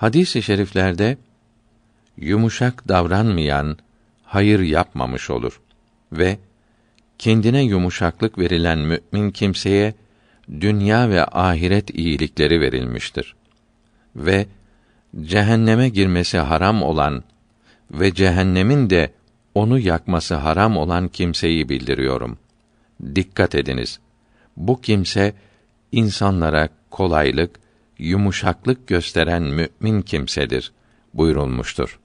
Hadis-i şeriflerde yumuşak davranmayan hayır yapmamış olur ve kendine yumuşaklık verilen mümin kimseye dünya ve ahiret iyilikleri verilmiştir. Ve cehenneme girmesi haram olan ve cehennemin de onu yakması haram olan kimseyi bildiriyorum. Dikkat ediniz. Bu kimse insanlara kolaylık yumuşaklık gösteren mümin kimsedir buyurulmuştur.